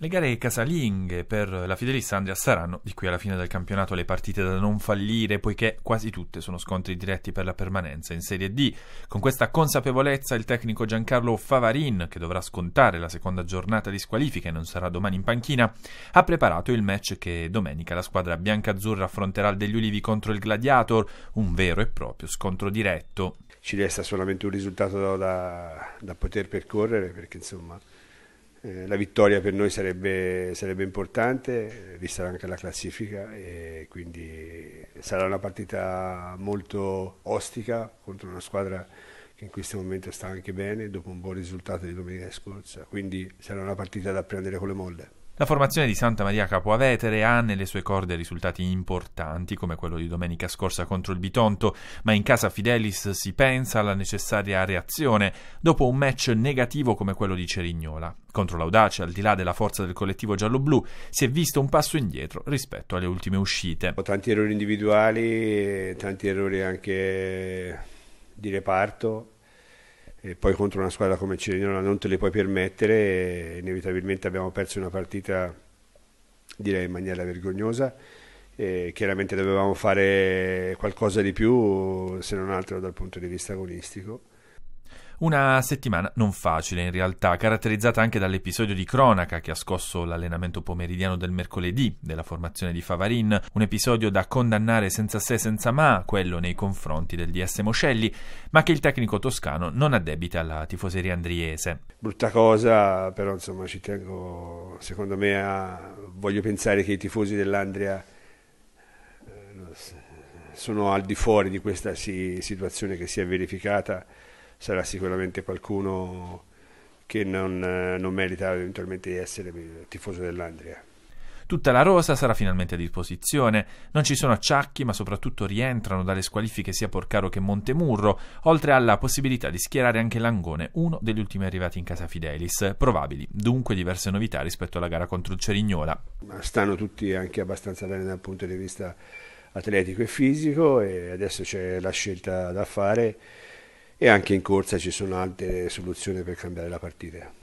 Le gare casalinghe per la Fidelissandria saranno di qui alla fine del campionato le partite da non fallire, poiché quasi tutte sono scontri diretti per la permanenza in Serie D. Con questa consapevolezza il tecnico Giancarlo Favarin, che dovrà scontare la seconda giornata di squalifica e non sarà domani in panchina, ha preparato il match che domenica la squadra biancazzurra affronterà il degli Ulivi contro il Gladiator, un vero e proprio scontro diretto. Ci resta solamente un risultato da, da poter percorrere perché insomma eh, la vittoria per noi sarebbe, sarebbe, importante, eh, vista anche la classifica, e quindi sarà una partita molto ostica contro una squadra che in questo momento sta anche bene dopo un buon risultato di domenica scorsa, quindi sarà una partita da prendere con le molle. La formazione di Santa Maria Capoavetere ha nelle sue corde risultati importanti, come quello di domenica scorsa contro il Bitonto, ma in casa Fidelis si pensa alla necessaria reazione dopo un match negativo come quello di Cerignola. Contro l'Audace, al di là della forza del collettivo giallo-blu, si è visto un passo indietro rispetto alle ultime uscite. Tanti errori individuali, tanti errori anche di reparto e poi contro una squadra come Cerignola non te le puoi permettere e inevitabilmente abbiamo perso una partita direi in maniera vergognosa e chiaramente dovevamo fare qualcosa di più se non altro dal punto di vista agonistico una settimana non facile in realtà, caratterizzata anche dall'episodio di cronaca che ha scosso l'allenamento pomeridiano del mercoledì della formazione di Favarin, un episodio da condannare senza se senza ma, quello nei confronti del DS Moscelli, ma che il tecnico toscano non addebita alla tifoseria andriese. Brutta cosa, però insomma ci tengo, secondo me, a... voglio pensare che i tifosi dell'Andria eh, sono al di fuori di questa situazione che si è verificata sarà sicuramente qualcuno che non, eh, non merita eventualmente di essere tifoso dell'Andria. Tutta la rosa sarà finalmente a disposizione. Non ci sono acciacchi, ma soprattutto rientrano dalle squalifiche sia Porcaro che Montemurro, oltre alla possibilità di schierare anche Langone, uno degli ultimi arrivati in casa Fidelis. Probabili, dunque, diverse novità rispetto alla gara contro il Cerignola. stanno tutti anche abbastanza bene dal punto di vista atletico e fisico e adesso c'è la scelta da fare e anche in corsa ci sono altre soluzioni per cambiare la partita.